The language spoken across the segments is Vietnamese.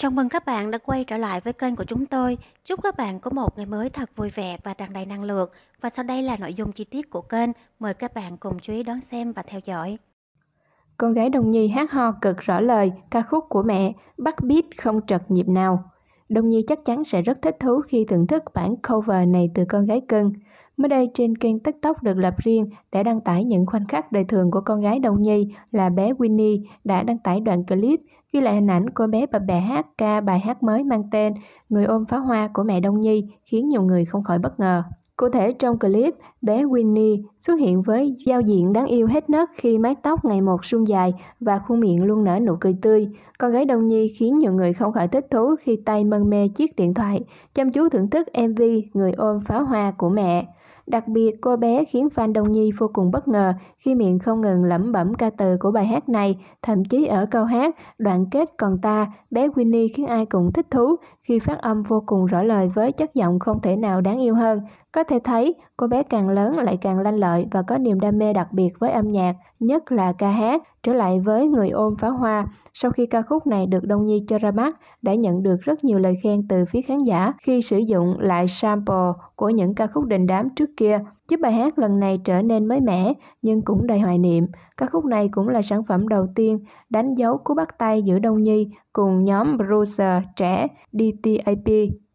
Chào mừng các bạn đã quay trở lại với kênh của chúng tôi. Chúc các bạn có một ngày mới thật vui vẻ và tràn đầy năng lượng. Và sau đây là nội dung chi tiết của kênh. Mời các bạn cùng chú ý đón xem và theo dõi. Con gái Đông Nhi hát ho cực rõ lời, ca khúc của mẹ, bắt beat không trật nhịp nào. Đông Nhi chắc chắn sẽ rất thích thú khi thưởng thức bản cover này từ con gái cưng. Mới đây trên kênh TikTok được lập riêng đã đăng tải những khoảnh khắc đời thường của con gái Đông Nhi là bé Winnie đã đăng tải đoạn clip ghi lại hình ảnh cô bé và bè hát ca bài hát mới mang tên Người ôm phá hoa của mẹ Đông Nhi khiến nhiều người không khỏi bất ngờ. Cụ thể trong clip, bé Winnie xuất hiện với giao diện đáng yêu hết nấc khi mái tóc ngày một suôn dài và khuôn miệng luôn nở nụ cười tươi. Con gái Đông Nhi khiến nhiều người không khỏi thích thú khi tay mân mê chiếc điện thoại, chăm chú thưởng thức MV Người ôm pháo hoa của mẹ. Đặc biệt, cô bé khiến fan Đông Nhi vô cùng bất ngờ khi miệng không ngừng lẩm bẩm ca từ của bài hát này, thậm chí ở câu hát Đoạn kết còn ta, bé Winnie khiến ai cũng thích thú khi phát âm vô cùng rõ lời với chất giọng không thể nào đáng yêu hơn. Có thể thấy, cô bé càng lớn lại càng lanh lợi và có niềm đam mê đặc biệt với âm nhạc nhất là ca hát trở lại với người ôm pháo hoa sau khi ca khúc này được Đông Nhi cho ra mắt đã nhận được rất nhiều lời khen từ phía khán giả khi sử dụng lại sample của những ca khúc đình đám trước kia giúp bài hát lần này trở nên mới mẻ nhưng cũng đầy hoài niệm ca khúc này cũng là sản phẩm đầu tiên đánh dấu cú bắt tay giữa Đông Nhi cùng nhóm producer trẻ DTAP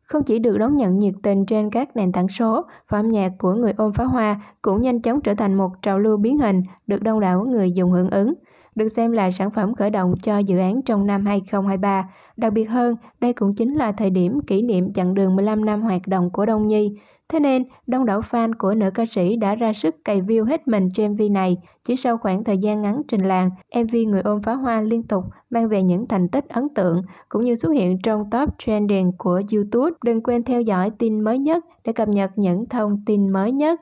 không chỉ được đón nhận nhiệt tình trên các nền tảng số, và âm nhạc của người ôm pháo hoa cũng nhanh chóng trở thành một trào lưu biến hình được đông đảo người dùng hưởng ứng được xem là sản phẩm khởi động cho dự án trong năm 2023. Đặc biệt hơn, đây cũng chính là thời điểm kỷ niệm chặng đường 15 năm hoạt động của Đông Nhi. Thế nên, đông đảo fan của nữ ca sĩ đã ra sức cày view hết mình cho MV này. Chỉ sau khoảng thời gian ngắn trình làng, MV Người ôm phá hoa liên tục mang về những thành tích ấn tượng, cũng như xuất hiện trong top trending của YouTube. Đừng quên theo dõi tin mới nhất để cập nhật những thông tin mới nhất.